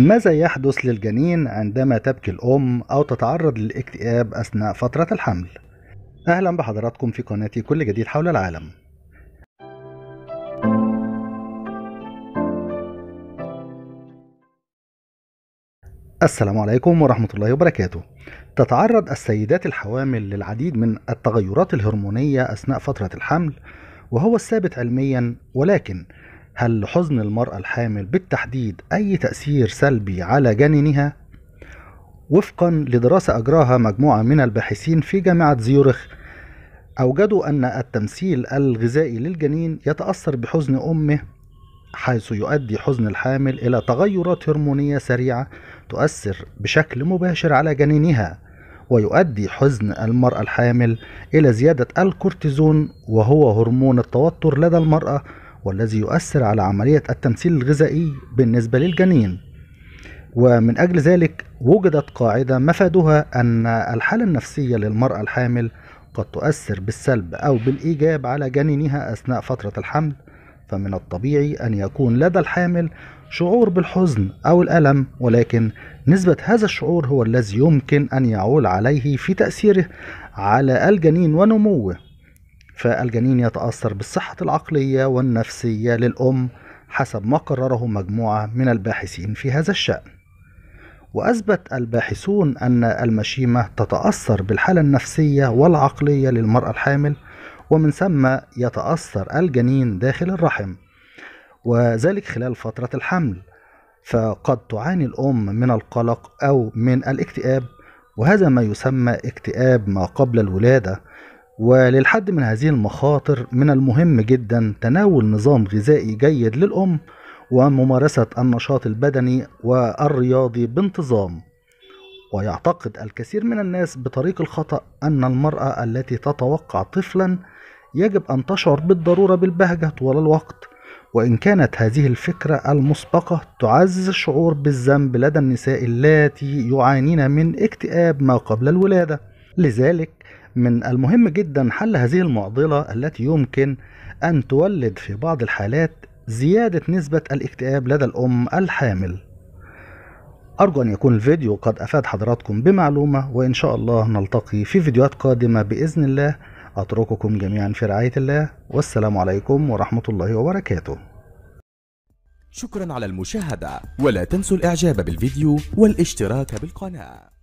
ماذا يحدث للجنين عندما تبكي الأم أو تتعرض للاكتئاب أثناء فترة الحمل؟ أهلا بحضراتكم في قناتي كل جديد حول العالم السلام عليكم ورحمة الله وبركاته. تتعرض السيدات الحوامل للعديد من التغيرات الهرمونية أثناء فترة الحمل، وهو الثابت علميا ولكن هل حزن المرأة الحامل بالتحديد أي تأثير سلبي على جنينها؟ وفقا لدراسة أجراها مجموعة من الباحثين في جامعة زيورخ أوجدوا أن التمثيل الغذائي للجنين يتأثر بحزن أمه حيث يؤدي حزن الحامل إلى تغيرات هرمونية سريعة تؤثر بشكل مباشر على جنينها ويؤدي حزن المرأة الحامل إلى زيادة الكورتيزون وهو هرمون التوتر لدى المرأة والذي يؤثر على عملية التمثيل الغذائي بالنسبة للجنين ومن أجل ذلك وجدت قاعدة مفادها أن الحالة النفسية للمرأة الحامل قد تؤثر بالسلب أو بالإيجاب على جنينها أثناء فترة الحمل فمن الطبيعي أن يكون لدى الحامل شعور بالحزن أو الألم ولكن نسبة هذا الشعور هو الذي يمكن أن يعول عليه في تأثيره على الجنين ونموه فالجنين يتأثر بالصحة العقلية والنفسية للأم حسب ما قرره مجموعة من الباحثين في هذا الشأن وأثبت الباحثون أن المشيمة تتأثر بالحالة النفسية والعقلية للمرأة الحامل ومن ثم يتأثر الجنين داخل الرحم وذلك خلال فترة الحمل فقد تعاني الأم من القلق أو من الاكتئاب وهذا ما يسمى اكتئاب ما قبل الولادة وللحد من هذه المخاطر من المهم جدا تناول نظام غذائي جيد للأم وممارسة النشاط البدني والرياضي بانتظام ويعتقد الكثير من الناس بطريق الخطأ أن المرأة التي تتوقع طفلا يجب أن تشعر بالضرورة بالبهجة طوال الوقت وإن كانت هذه الفكرة المسبقة تعزز الشعور بالذنب لدى النساء اللاتي يعانين من اكتئاب ما قبل الولادة لذلك من المهم جدا حل هذه المعضلة التي يمكن أن تولد في بعض الحالات زيادة نسبة الاكتئاب لدى الأم الحامل أرجو أن يكون الفيديو قد أفاد حضراتكم بمعلومة وإن شاء الله نلتقي في فيديوهات قادمة بإذن الله أترككم جميعا في رعاية الله والسلام عليكم ورحمة الله وبركاته شكرا على المشاهدة ولا تنسوا الإعجاب بالفيديو والاشتراك بالقناة